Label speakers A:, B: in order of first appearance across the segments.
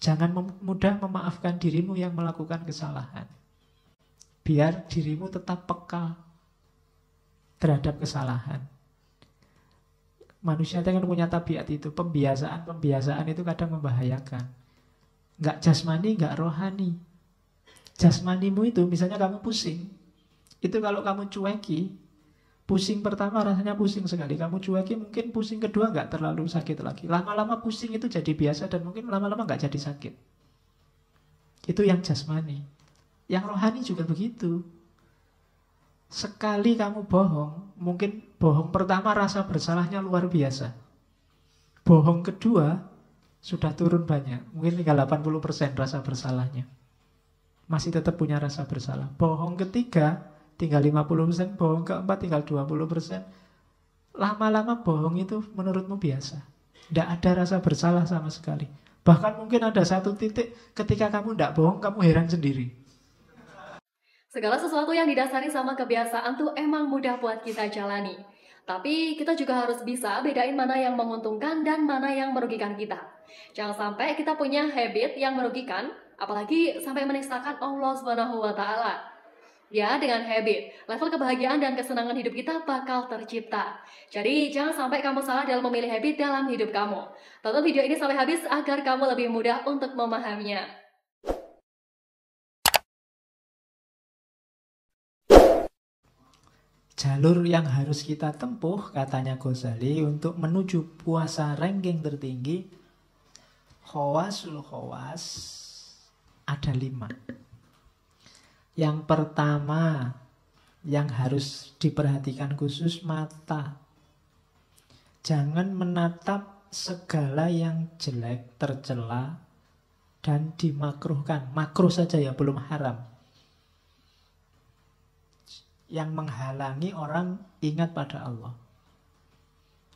A: Jangan mem mudah memaafkan dirimu yang melakukan kesalahan. Biar dirimu tetap peka terhadap kesalahan. Manusia itu kan punya tabiat itu. Pembiasaan-pembiasaan itu kadang membahayakan. Gak jasmani, gak rohani. Jasmanimu itu, misalnya kamu pusing. Itu kalau kamu cueki, Pusing pertama rasanya pusing sekali. Kamu cueki mungkin pusing kedua nggak terlalu sakit lagi. Lama-lama pusing itu jadi biasa dan mungkin lama-lama nggak jadi sakit. Itu yang jasmani. Yang rohani juga begitu. Sekali kamu bohong, mungkin bohong pertama rasa bersalahnya luar biasa. Bohong kedua sudah turun banyak. Mungkin tinggal 80% rasa bersalahnya. Masih tetap punya rasa bersalah. Bohong ketiga tinggal 50%, persen, bohong keempat tinggal 20%. persen. Lama-lama bohong itu menurutmu biasa. Tidak ada rasa bersalah sama sekali. Bahkan mungkin ada satu titik ketika kamu tidak bohong, kamu heran sendiri. Segala sesuatu yang didasari sama kebiasaan tuh emang mudah buat kita jalani. Tapi kita juga harus bisa bedain mana yang menguntungkan dan mana yang merugikan kita. Jangan sampai kita punya habit yang merugikan, apalagi sampai menistakan Allah Subhanahu wa taala. Ya, dengan habit, level kebahagiaan dan kesenangan hidup kita bakal tercipta. Jadi, jangan sampai kamu salah dalam memilih habit dalam hidup kamu. Tonton video ini sampai habis agar kamu lebih mudah untuk memahaminya. jalur yang harus kita tempuh katanya Ghazali untuk menuju puasa ranking tertinggi khawasul khawas ada lima yang pertama yang harus diperhatikan khusus mata. Jangan menatap segala yang jelek, tercela dan dimakruhkan. Makruh saja ya, belum haram. Yang menghalangi orang ingat pada Allah.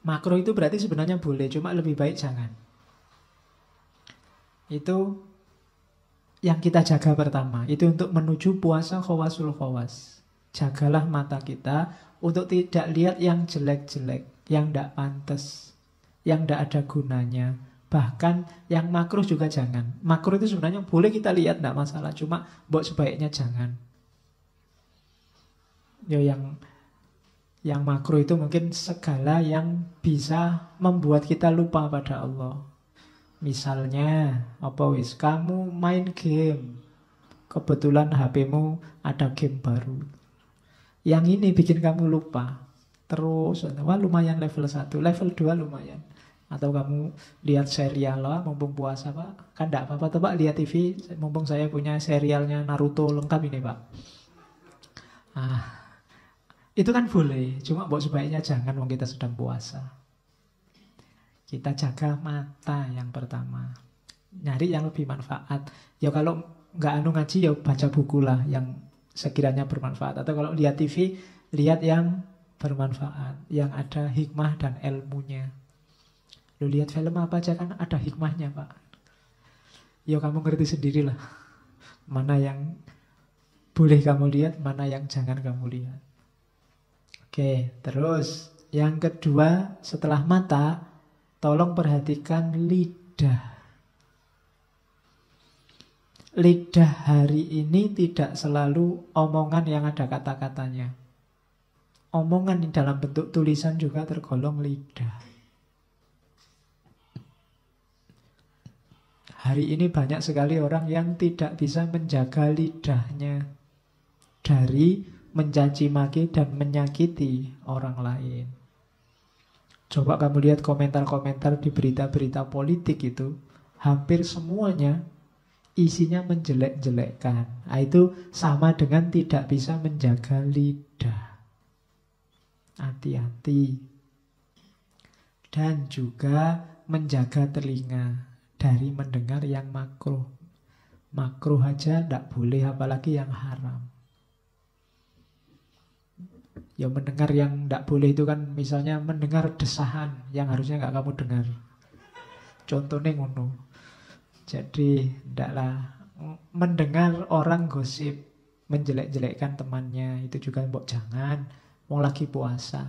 A: Makruh itu berarti sebenarnya boleh, cuma lebih baik jangan. Itu yang kita jaga pertama itu untuk menuju puasa khawasul khawas. Jagalah mata kita untuk tidak lihat yang jelek-jelek, yang tidak pantas, yang tidak ada gunanya. Bahkan yang makruh juga jangan. Makruh itu sebenarnya boleh kita lihat, tidak masalah. Cuma buat sebaiknya jangan. Ya yang yang makruh itu mungkin segala yang bisa membuat kita lupa pada Allah Misalnya, apa wis kamu main game. Kebetulan HP-mu ada game baru. Yang ini bikin kamu lupa. Terus, wah lumayan level 1, level 2 lumayan. Atau kamu lihat serial lah, mumpung puasa pak. Kan tidak apa-apa tuh pak, lihat TV. Mumpung saya punya serialnya Naruto lengkap ini pak. Ah, itu kan boleh, cuma buat sebaiknya jangan, wong kita sedang puasa. Kita jaga mata yang pertama. Nyari yang lebih manfaat. Ya kalau nggak anu ngaji ya baca buku lah yang sekiranya bermanfaat. Atau kalau lihat TV, lihat yang bermanfaat. Yang ada hikmah dan ilmunya. Lu lihat film apa aja kan ada hikmahnya pak. Ya kamu ngerti sendiri lah Mana yang boleh kamu lihat, mana yang jangan kamu lihat. Oke, terus yang kedua setelah mata Tolong perhatikan lidah. Lidah hari ini tidak selalu omongan yang ada kata-katanya. Omongan di dalam bentuk tulisan juga tergolong lidah. Hari ini banyak sekali orang yang tidak bisa menjaga lidahnya dari mencaci maki dan menyakiti orang lain. Coba kamu lihat komentar-komentar di berita-berita politik itu, hampir semuanya isinya menjelek-jelekkan. Nah, itu sama dengan tidak bisa menjaga lidah. Hati-hati. Dan juga menjaga telinga dari mendengar yang makruh. Makruh aja tidak boleh, apalagi yang haram. Ya mendengar yang tidak boleh itu kan misalnya mendengar desahan yang harusnya nggak kamu dengar. Contohnya ngono. Jadi ndaklah mendengar orang gosip menjelek-jelekkan temannya itu juga mbok jangan wong lagi puasa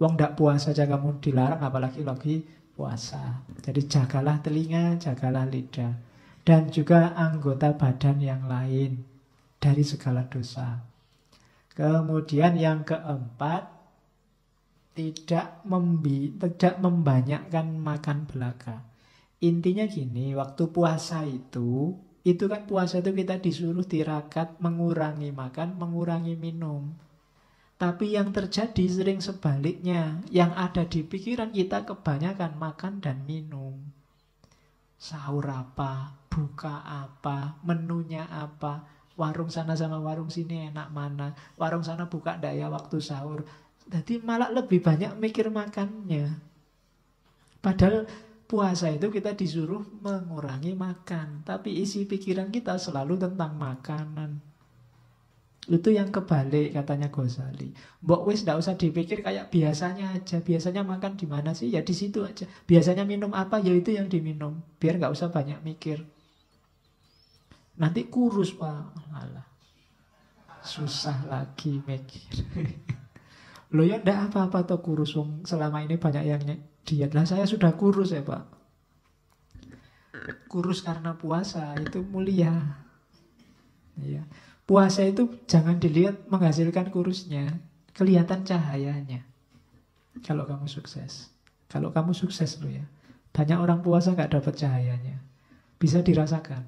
A: Wong ndak puasa aja kamu dilarang apalagi lagi puasa. Jadi jagalah telinga, jagalah lidah dan juga anggota badan yang lain dari segala dosa. Kemudian yang keempat, tidak membi tidak membanyakkan makan belaka. Intinya gini, waktu puasa itu, itu kan puasa itu kita disuruh tirakat mengurangi makan, mengurangi minum. Tapi yang terjadi sering sebaliknya, yang ada di pikiran kita kebanyakan makan dan minum. Sahur apa, buka apa, menunya apa, warung sana sama warung sini enak mana warung sana buka ndak ya waktu sahur jadi malah lebih banyak mikir makannya padahal puasa itu kita disuruh mengurangi makan tapi isi pikiran kita selalu tentang makanan itu yang kebalik katanya Ghazali. Mbok wis ndak usah dipikir kayak biasanya aja. Biasanya makan di mana sih? Ya di situ aja. Biasanya minum apa? Ya itu yang diminum. Biar nggak usah banyak mikir. Nanti kurus pak. Alah. Susah lagi mikir. lo ya ndak apa-apa toh kurus wong selama ini banyak yang diet. Lah saya sudah kurus ya, Pak. Kurus karena puasa itu mulia. ya Puasa itu jangan dilihat menghasilkan kurusnya, kelihatan cahayanya. Kalau kamu sukses. Kalau kamu sukses lo ya. Banyak orang puasa nggak dapat cahayanya. Bisa dirasakan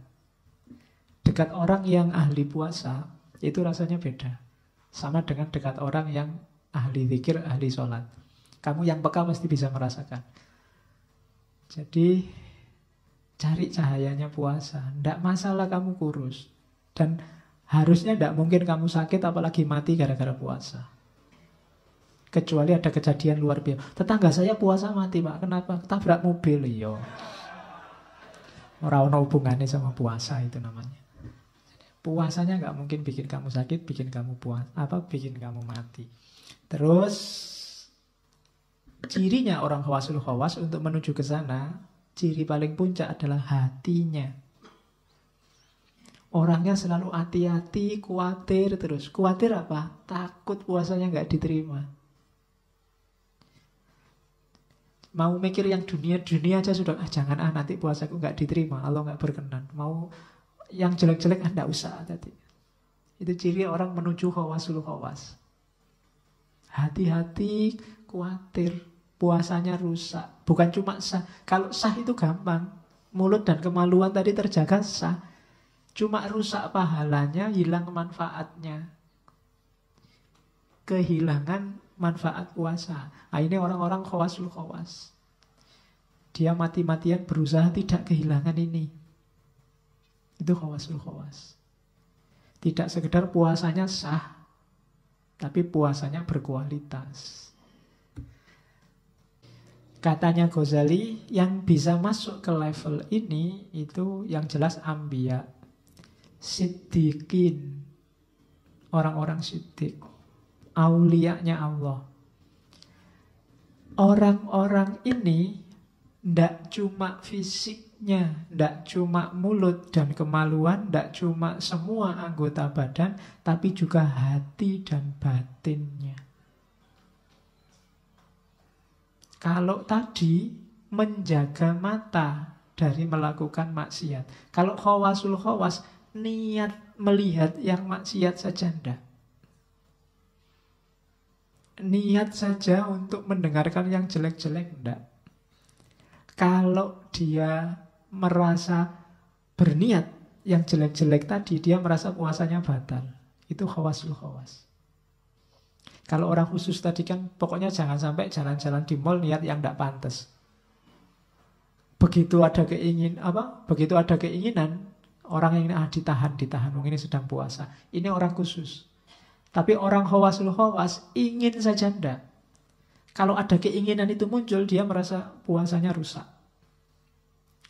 A: dekat orang yang ahli puasa itu rasanya beda. Sama dengan dekat orang yang ahli zikir, ahli sholat. Kamu yang peka mesti bisa merasakan. Jadi cari cahayanya puasa. Tidak masalah kamu kurus. Dan harusnya tidak mungkin kamu sakit apalagi mati gara-gara puasa. Kecuali ada kejadian luar biasa. Tetangga saya puasa mati pak. Kenapa? Tabrak mobil yo. Iya. Orang hubungannya sama puasa itu namanya. Puasanya nggak mungkin bikin kamu sakit, bikin kamu puas, apa bikin kamu mati. Terus cirinya orang khawasul khawas untuk menuju ke sana, ciri paling puncak adalah hatinya. Orangnya selalu hati-hati, khawatir terus. Khawatir apa? Takut puasanya nggak diterima. mau mikir yang dunia dunia aja sudah ah jangan ah nanti puasaku nggak diterima Allah nggak berkenan mau yang jelek-jelek Anda ah, usah tadi. Itu ciri orang menuju khawasul khawas Hati-hati, khawatir, puasanya rusak. Bukan cuma sah. Kalau sah itu gampang. Mulut dan kemaluan tadi terjaga sah. Cuma rusak pahalanya, hilang manfaatnya. Kehilangan manfaat puasa. Nah, ini orang-orang khawasul khawas. Dia mati-matian berusaha tidak kehilangan ini. Itu khawasul khawas. Tidak sekedar puasanya sah, tapi puasanya berkualitas. Katanya Ghazali, yang bisa masuk ke level ini itu yang jelas ambia siddiqin, orang-orang siddiq, aulianya Allah. Orang-orang ini ndak cuma fisik nya tidak cuma mulut dan kemaluan, tidak cuma semua anggota badan, tapi juga hati dan batinnya. Kalau tadi menjaga mata dari melakukan maksiat. Kalau khawasul khawas, niat melihat yang maksiat saja ndak. Niat saja untuk mendengarkan yang jelek-jelek ndak. Kalau dia merasa berniat yang jelek-jelek tadi, dia merasa puasanya batal. Itu khawasul khawas. Kalau orang khusus tadi kan pokoknya jangan sampai jalan-jalan di mall niat yang tidak pantas. Begitu ada keingin apa? Begitu ada keinginan orang yang ah, ditahan, ditahan mungkin ini sedang puasa. Ini orang khusus. Tapi orang khawasul khawas ingin saja ndak. Kalau ada keinginan itu muncul, dia merasa puasanya rusak.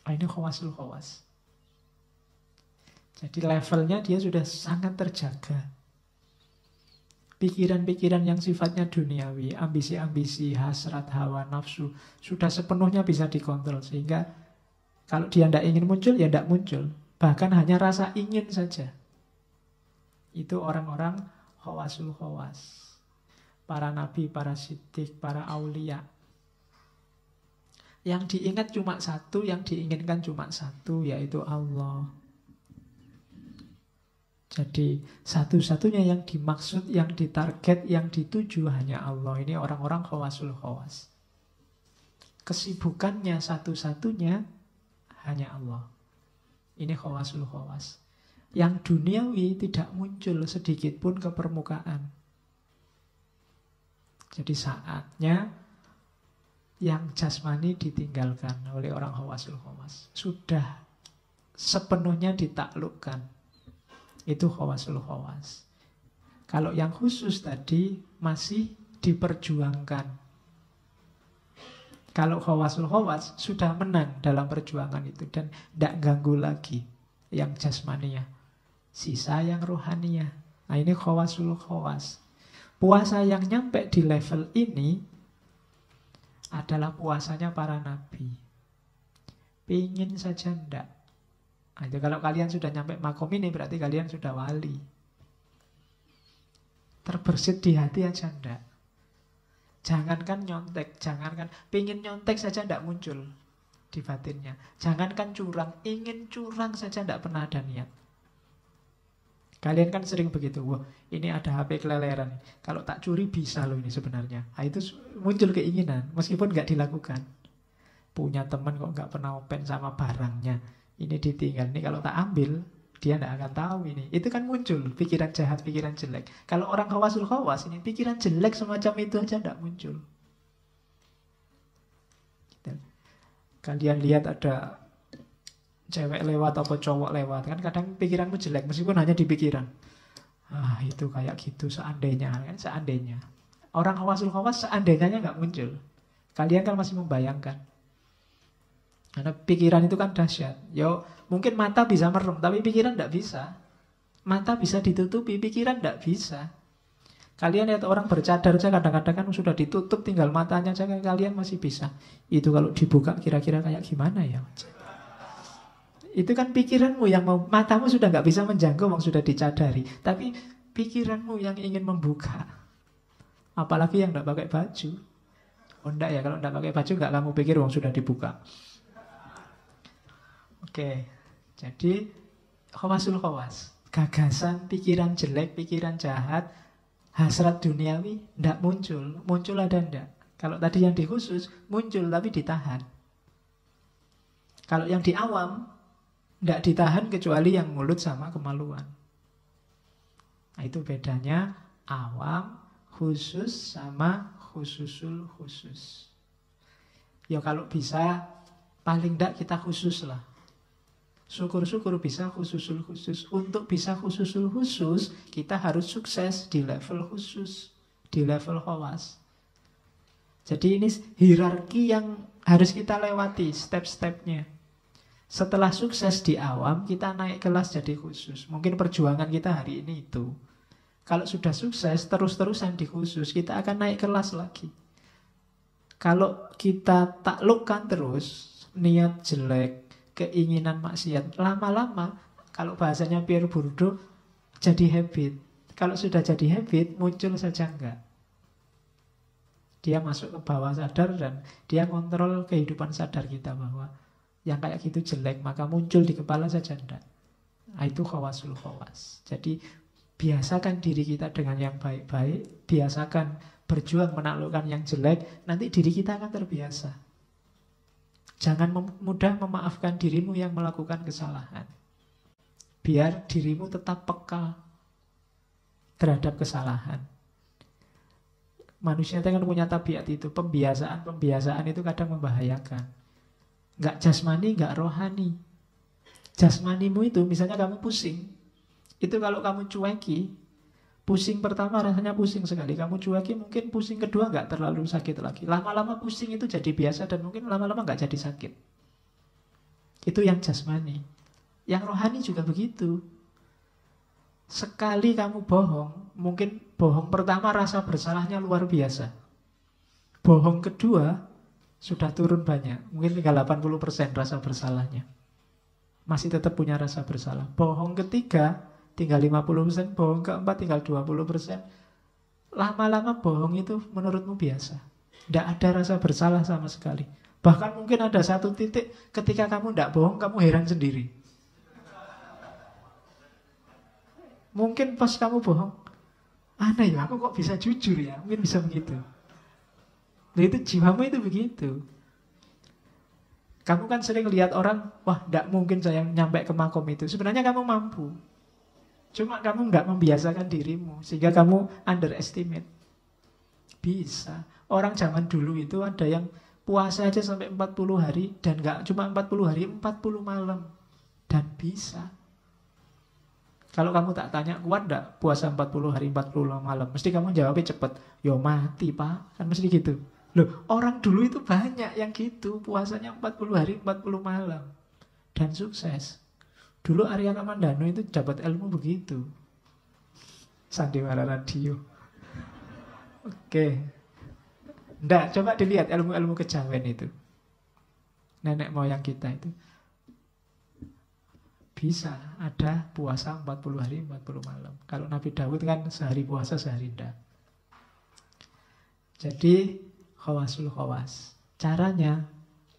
A: Oh, ini khawasul khawas. Jadi levelnya dia sudah sangat terjaga. Pikiran-pikiran yang sifatnya duniawi, ambisi-ambisi, hasrat, hawa, nafsu, sudah sepenuhnya bisa dikontrol. Sehingga kalau dia tidak ingin muncul, ya tidak muncul. Bahkan hanya rasa ingin saja. Itu orang-orang khawasul khawas. Para nabi, para sidik, para aulia, yang diingat cuma satu, yang diinginkan cuma satu, yaitu Allah. Jadi satu-satunya yang dimaksud, yang ditarget, yang dituju hanya Allah. Ini orang-orang khawasul khawas. Kesibukannya satu-satunya hanya Allah. Ini khawasul khawas. Yang duniawi tidak muncul sedikit pun ke permukaan. Jadi saatnya yang jasmani ditinggalkan oleh orang hawasul hawas. Sudah sepenuhnya ditaklukkan. Itu hawasul hawas. Kalau yang khusus tadi masih diperjuangkan. Kalau hawasul hawas sudah menang dalam perjuangan itu dan tidak ganggu lagi yang jasmaninya Sisa yang rohania. Nah ini hawasul hawas. Puasa yang nyampe di level ini adalah puasanya para nabi. Pingin saja ndak. Nah, kalau kalian sudah nyampe makom ini berarti kalian sudah wali. Terbersit di hati aja ndak. Jangankan nyontek, jangankan pingin nyontek saja ndak muncul di batinnya. Jangankan curang, ingin curang saja ndak pernah ada niat. Kalian kan sering begitu, wah ini ada HP keleleran. Kalau tak curi bisa loh ini sebenarnya. Nah, itu muncul keinginan, meskipun nggak dilakukan. Punya teman kok nggak pernah open sama barangnya. Ini ditinggal, ini kalau tak ambil, dia nggak akan tahu ini. Itu kan muncul pikiran jahat, pikiran jelek. Kalau orang khawasul khawas, ini pikiran jelek semacam itu aja nggak muncul. Gitu. Kalian lihat ada cewek lewat atau cowok lewat kan kadang pikiranmu jelek meskipun hanya di pikiran ah itu kayak gitu seandainya kan seandainya orang khawasul khawas seandainya nggak muncul kalian kan masih membayangkan karena pikiran itu kan dahsyat yo mungkin mata bisa merem tapi pikiran nggak bisa mata bisa ditutupi pikiran nggak bisa Kalian lihat orang bercadar saja kadang-kadang kan sudah ditutup tinggal matanya saja kalian masih bisa. Itu kalau dibuka kira-kira kayak gimana ya? Itu kan pikiranmu yang mau matamu sudah nggak bisa menjangkau, yang sudah dicadari. Tapi pikiranmu yang ingin membuka. Apalagi yang nggak pakai baju. Oh enggak ya, kalau nggak pakai baju nggak kamu pikir wong sudah dibuka. Oke, jadi khawasul khawas. Gagasan, pikiran jelek, pikiran jahat, hasrat duniawi ndak muncul. Muncul ada ndak? Kalau tadi yang dikhusus muncul tapi ditahan. Kalau yang di awam tidak ditahan kecuali yang mulut sama kemaluan. Nah, itu bedanya awam, khusus sama khususul khusus. Ya kalau bisa paling tidak kita khusus lah. Syukur-syukur bisa khususul khusus. Untuk bisa khususul khusus, kita harus sukses di level khusus, di level khawas. Jadi ini hierarki yang harus kita lewati step-stepnya. Setelah sukses di awam, kita naik kelas jadi khusus. Mungkin perjuangan kita hari ini itu. Kalau sudah sukses, terus-terusan di khusus, kita akan naik kelas lagi. Kalau kita taklukkan terus, niat jelek, keinginan maksiat, lama-lama, kalau bahasanya Pierre Bourdieu, jadi habit. Kalau sudah jadi habit, muncul saja enggak. Dia masuk ke bawah sadar dan dia kontrol kehidupan sadar kita bahwa yang kayak gitu jelek, maka muncul di kepala saja ndak Nah, itu khawasul khawas. Jadi biasakan diri kita dengan yang baik-baik, biasakan berjuang menaklukkan yang jelek, nanti diri kita akan terbiasa. Jangan mem mudah memaafkan dirimu yang melakukan kesalahan. Biar dirimu tetap peka terhadap kesalahan. Manusia itu kan punya tabiat itu, pembiasaan-pembiasaan itu kadang membahayakan. Gak jasmani, gak rohani. Jasmanimu itu misalnya kamu pusing. Itu kalau kamu cueki, pusing pertama rasanya pusing sekali. Kamu cueki mungkin pusing kedua gak terlalu sakit lagi. Lama-lama pusing itu jadi biasa dan mungkin lama-lama gak jadi sakit. Itu yang jasmani. Yang rohani juga begitu. Sekali kamu bohong, mungkin bohong pertama rasa bersalahnya luar biasa. Bohong kedua sudah turun banyak, mungkin tinggal 80% rasa bersalahnya. Masih tetap punya rasa bersalah. Bohong ketiga tinggal 50%, bohong keempat tinggal 20%. Lama-lama bohong itu menurutmu biasa. Tidak ada rasa bersalah sama sekali. Bahkan mungkin ada satu titik ketika kamu tidak bohong, kamu heran sendiri. Mungkin pas kamu bohong, aneh ya, aku kok bisa jujur ya, mungkin bisa begitu. Nah itu jiwamu itu begitu. Kamu kan sering lihat orang, wah tidak mungkin saya nyampe ke makom itu. Sebenarnya kamu mampu. Cuma kamu nggak membiasakan dirimu, sehingga kamu underestimate. Bisa. Orang zaman dulu itu ada yang puasa aja sampai 40 hari, dan nggak cuma 40 hari, 40 malam. Dan bisa. Kalau kamu tak tanya kuat gak puasa 40 hari 40 malam, mesti kamu jawabnya cepat. Yo mati pak, kan mesti gitu. Loh, orang dulu itu banyak yang gitu, puasanya 40 hari 40 malam dan sukses. Dulu Ariana Mandano itu dapat ilmu begitu. Sandiwara radio. Oke. Okay. Nggak, coba dilihat ilmu-ilmu kejawen itu. Nenek moyang kita itu. Bisa ada puasa 40 hari 40 malam. Kalau Nabi Dawud kan sehari puasa sehari ndak. Jadi khawasul khawas. Caranya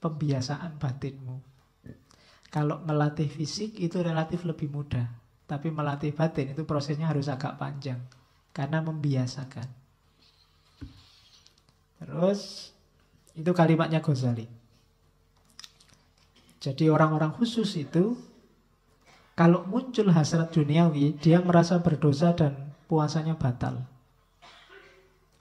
A: pembiasaan batinmu. Kalau melatih fisik itu relatif lebih mudah, tapi melatih batin itu prosesnya harus agak panjang karena membiasakan. Terus itu kalimatnya Ghazali. Jadi orang-orang khusus itu kalau muncul hasrat duniawi, dia merasa berdosa dan puasanya batal.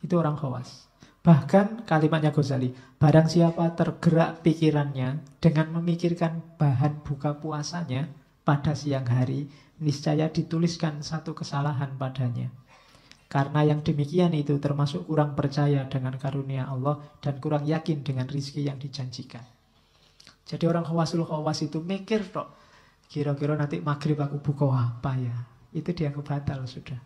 A: Itu orang khawas. Bahkan kalimatnya Ghazali, barang siapa tergerak pikirannya dengan memikirkan bahan buka puasanya pada siang hari, niscaya dituliskan satu kesalahan padanya. Karena yang demikian itu termasuk kurang percaya dengan karunia Allah dan kurang yakin dengan rizki yang dijanjikan. Jadi orang khawasul khawas itu mikir kok, kira-kira nanti maghrib aku buka apa ya. Itu aku batal sudah.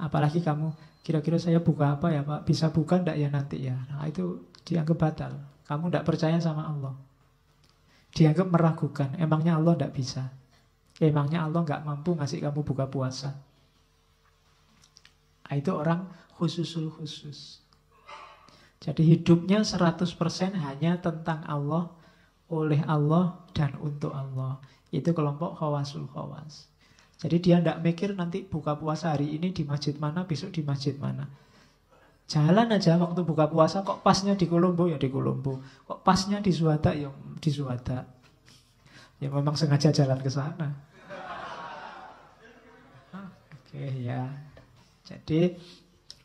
A: Apalagi kamu kira-kira saya buka apa ya Pak? Bisa buka enggak ya nanti ya? Nah itu dianggap batal. Kamu enggak percaya sama Allah. Dianggap meragukan. Emangnya Allah enggak bisa? Emangnya Allah nggak mampu ngasih kamu buka puasa? Nah, itu orang khususul khusus. Jadi hidupnya 100% hanya tentang Allah, oleh Allah, dan untuk Allah. Itu kelompok khawasul khawas. Jadi dia tidak mikir nanti buka puasa hari ini di masjid mana, besok di masjid mana. Jalan aja waktu buka puasa kok pasnya di Kolombo ya di Kolombo. Kok pasnya di Suwata ya di Suwata. Ya memang sengaja jalan ke sana. Ah, oke okay, ya. Jadi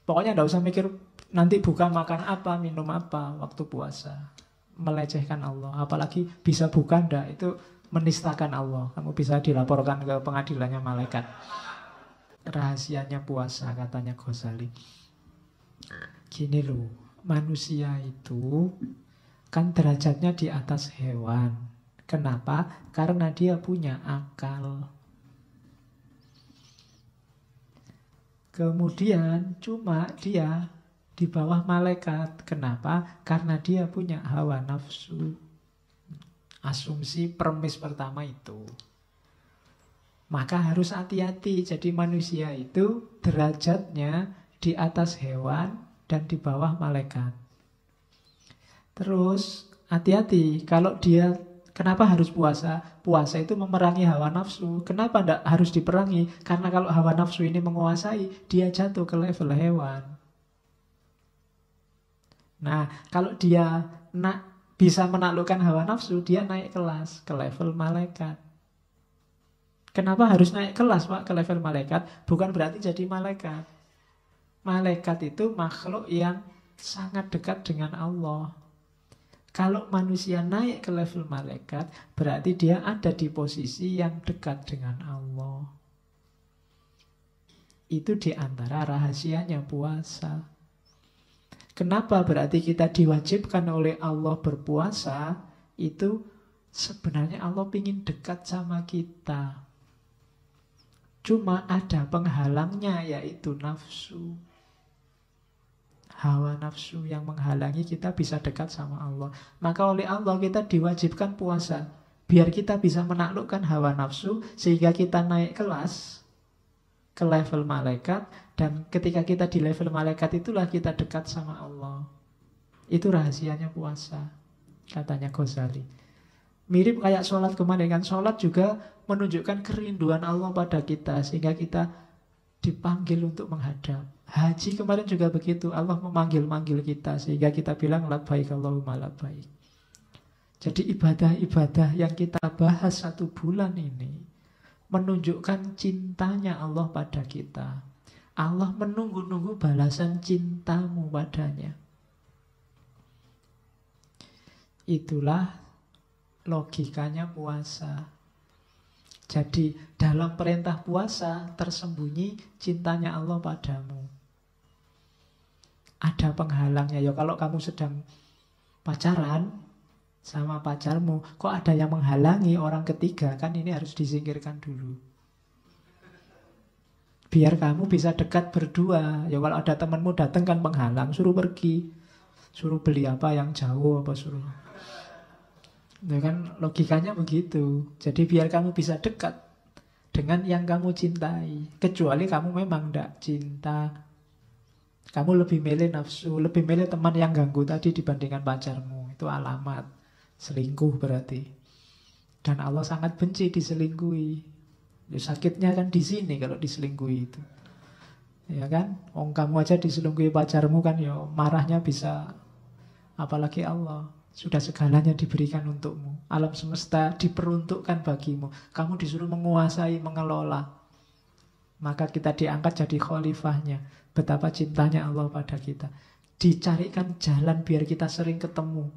A: pokoknya tidak usah mikir nanti buka makan apa, minum apa waktu puasa. Melecehkan Allah. Apalagi bisa buka ndak itu menistakan Allah. Kamu bisa dilaporkan ke pengadilannya malaikat. Rahasianya puasa katanya Ghazali. Gini lu manusia itu kan derajatnya di atas hewan. Kenapa? Karena dia punya akal. Kemudian cuma dia di bawah malaikat. Kenapa? Karena dia punya hawa nafsu. Asumsi permis pertama itu. Maka harus hati-hati. Jadi manusia itu derajatnya di atas hewan dan di bawah malaikat. Terus hati-hati kalau dia Kenapa harus puasa? Puasa itu memerangi hawa nafsu. Kenapa tidak harus diperangi? Karena kalau hawa nafsu ini menguasai, dia jatuh ke level hewan. Nah, kalau dia nak bisa menaklukkan hawa nafsu, dia naik kelas ke level malaikat. Kenapa harus naik kelas Pak ke level malaikat? Bukan berarti jadi malaikat. Malaikat itu makhluk yang sangat dekat dengan Allah. Kalau manusia naik ke level malaikat, berarti dia ada di posisi yang dekat dengan Allah. Itu diantara rahasianya puasa. Kenapa berarti kita diwajibkan oleh Allah berpuasa? Itu sebenarnya Allah ingin dekat sama kita. Cuma ada penghalangnya yaitu nafsu. Hawa nafsu yang menghalangi kita bisa dekat sama Allah. Maka oleh Allah kita diwajibkan puasa. Biar kita bisa menaklukkan hawa nafsu sehingga kita naik kelas ke level malaikat dan ketika kita di level malaikat itulah kita dekat sama Allah. Itu rahasianya puasa, katanya Ghazali. Mirip kayak sholat kemarin kan, sholat juga menunjukkan kerinduan Allah pada kita sehingga kita dipanggil untuk menghadap. Haji kemarin juga begitu, Allah memanggil-manggil kita sehingga kita bilang labbaik Allahumma labbaik. Jadi ibadah-ibadah yang kita bahas satu bulan ini menunjukkan cintanya Allah pada kita. Allah menunggu-nunggu balasan cintamu padanya. Itulah logikanya puasa. Jadi dalam perintah puasa tersembunyi cintanya Allah padamu. Ada penghalangnya. Ya kalau kamu sedang pacaran, sama pacarmu, kok ada yang menghalangi orang ketiga, kan ini harus disingkirkan dulu. Biar kamu bisa dekat berdua. Ya kalau ada temanmu datang kan penghalang, suruh pergi. Suruh beli apa yang jauh apa suruh. Ya kan logikanya begitu. Jadi biar kamu bisa dekat dengan yang kamu cintai. Kecuali kamu memang tidak cinta. Kamu lebih milih nafsu, lebih milih teman yang ganggu tadi dibandingkan pacarmu. Itu alamat. Selingkuh berarti. Dan Allah sangat benci diselingkuhi. Ya, sakitnya kan di sini kalau diselingkuhi itu. Ya kan? Om kamu aja diselingkuhi pacarmu kan ya marahnya bisa apalagi Allah. Sudah segalanya diberikan untukmu. Alam semesta diperuntukkan bagimu. Kamu disuruh menguasai, mengelola. Maka kita diangkat jadi khalifahnya. Betapa cintanya Allah pada kita. Dicarikan jalan biar kita sering ketemu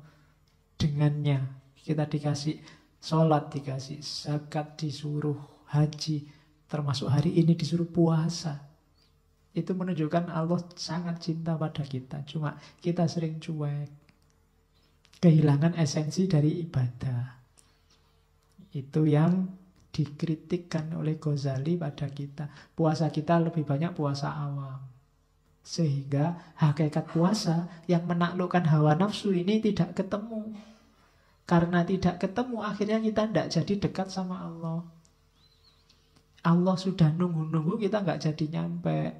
A: dengannya. Kita dikasih sholat, dikasih zakat, disuruh haji, termasuk hari ini disuruh puasa. Itu menunjukkan Allah sangat cinta pada kita. Cuma kita sering cuek. Kehilangan esensi dari ibadah. Itu yang dikritikkan oleh Ghazali pada kita. Puasa kita lebih banyak puasa awam. Sehingga hakikat puasa yang menaklukkan hawa nafsu ini tidak ketemu. Karena tidak ketemu akhirnya kita tidak jadi dekat sama Allah. Allah sudah nunggu-nunggu kita nggak jadi nyampe.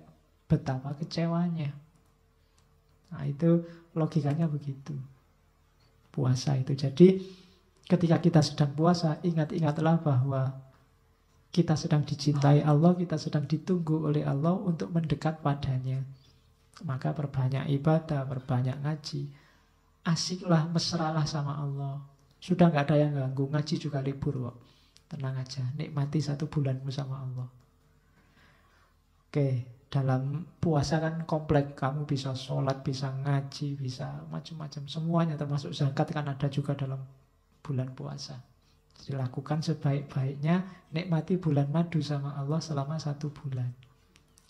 A: Betapa kecewanya. Nah itu logikanya begitu. Puasa itu. Jadi ketika kita sedang puasa ingat-ingatlah bahwa kita sedang dicintai Allah, kita sedang ditunggu oleh Allah untuk mendekat padanya. Maka perbanyak ibadah, perbanyak ngaji. Asiklah, mesralah sama Allah. Sudah nggak ada yang ganggu, ngaji juga libur kok. Tenang aja, nikmati satu bulanmu sama Allah. Oke, dalam puasa kan komplek kamu bisa sholat, bisa ngaji, bisa macam-macam semuanya termasuk zakat kan ada juga dalam bulan puasa. Jadi lakukan sebaik-baiknya, nikmati bulan madu sama Allah selama satu bulan.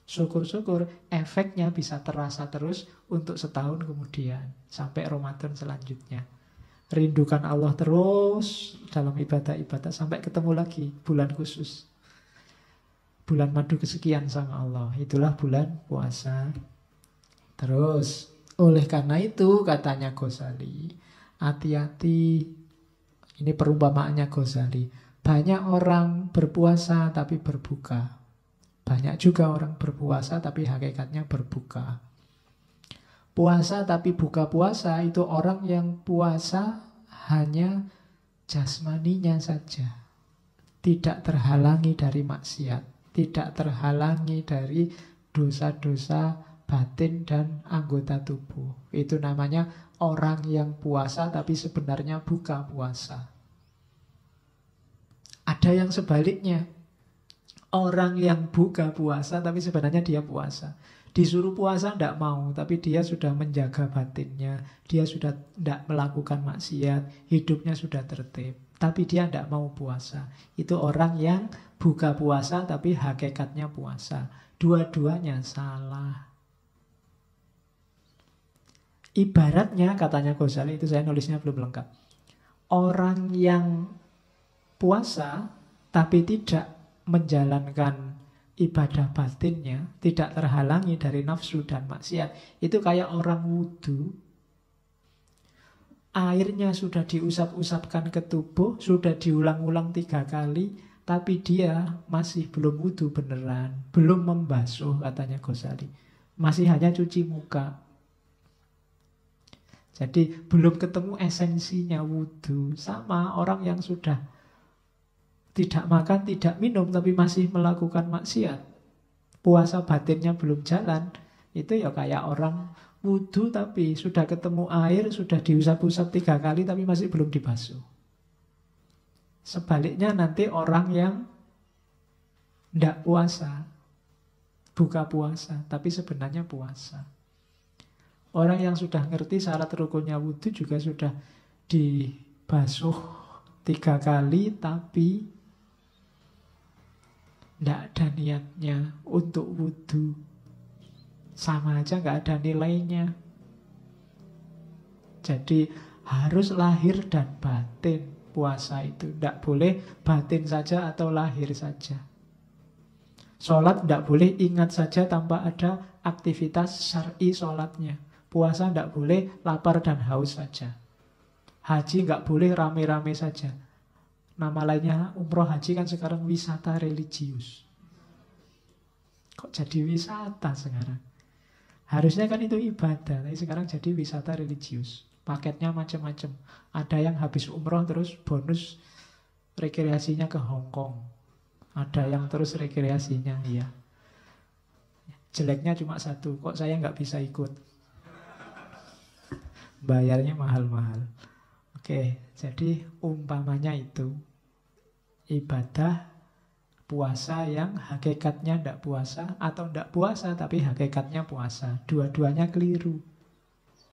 A: Syukur-syukur efeknya bisa terasa terus untuk setahun kemudian sampai Ramadan selanjutnya rindukan Allah terus dalam ibadah-ibadah sampai ketemu lagi bulan khusus. Bulan madu kesekian sama Allah, itulah bulan puasa. Terus, oleh karena itu katanya Ghazali, hati-hati. Ini perumpamaannya Ghazali. Banyak orang berpuasa tapi berbuka. Banyak juga orang berpuasa tapi hakikatnya berbuka puasa tapi buka puasa itu orang yang puasa hanya jasmaninya saja. Tidak terhalangi dari maksiat, tidak terhalangi dari dosa-dosa batin dan anggota tubuh. Itu namanya orang yang puasa tapi sebenarnya buka puasa. Ada yang sebaliknya, orang yang buka puasa tapi sebenarnya dia puasa. Disuruh puasa tidak mau, tapi dia sudah menjaga batinnya, dia sudah tidak melakukan maksiat, hidupnya sudah tertib. Tapi dia tidak mau puasa. Itu orang yang buka puasa tapi hakikatnya puasa. Dua-duanya salah. Ibaratnya katanya Ghazali itu saya nulisnya belum lengkap. Orang yang puasa tapi tidak menjalankan ibadah batinnya tidak terhalangi dari nafsu dan maksiat. Itu kayak orang wudhu. Airnya sudah diusap-usapkan ke tubuh, sudah diulang-ulang tiga kali, tapi dia masih belum wudhu beneran, belum membasuh katanya Ghazali. Masih hanya cuci muka. Jadi belum ketemu esensinya wudhu. Sama orang yang sudah tidak makan, tidak minum, tapi masih melakukan maksiat, puasa batinnya belum jalan, itu ya kayak orang wudhu tapi sudah ketemu air, sudah diusap-usap tiga kali tapi masih belum dibasuh. Sebaliknya nanti orang yang tidak puasa, buka puasa, tapi sebenarnya puasa. Orang yang sudah ngerti syarat rukunnya wudhu juga sudah dibasuh tiga kali, tapi tidak ada niatnya untuk wudhu. Sama aja nggak ada nilainya. Jadi harus lahir dan batin puasa itu. Tidak boleh batin saja atau lahir saja. Sholat tidak boleh ingat saja tanpa ada aktivitas syari sholatnya. Puasa tidak boleh lapar dan haus saja. Haji nggak boleh rame-rame saja Nama lainnya umroh haji kan sekarang wisata religius. Kok jadi wisata sekarang? Harusnya kan itu ibadah, tapi sekarang jadi wisata religius. Paketnya macam-macam. Ada yang habis umroh terus bonus rekreasinya ke Hong Kong. Ada yang terus rekreasinya, iya. Jeleknya cuma satu, kok saya nggak bisa ikut. Bayarnya mahal-mahal. Oke, jadi umpamanya itu ibadah puasa yang hakikatnya tidak puasa atau tidak puasa tapi hakikatnya puasa. Dua-duanya keliru.